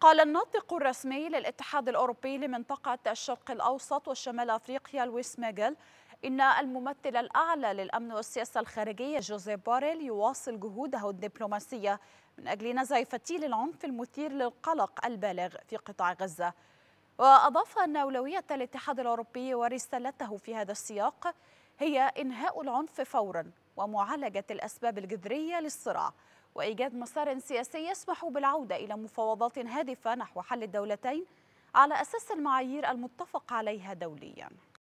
قال الناطق الرسمي للاتحاد الأوروبي لمنطقة الشرق الأوسط وشمال أفريقيا لويس ميغل إن الممثل الأعلى للأمن والسياسة الخارجية جوزيف بوريل يواصل جهوده الدبلوماسية من أجل نزع فتيل العنف المثير للقلق البالغ في قطاع غزة وأضاف أن أولوية الاتحاد الأوروبي ورسالته في هذا السياق هي إنهاء العنف فورا ومعالجة الأسباب الجذرية للصراع وإيجاد مسار سياسي يسمح بالعودة إلى مفاوضات هادفة نحو حل الدولتين على أساس المعايير المتفق عليها دولياً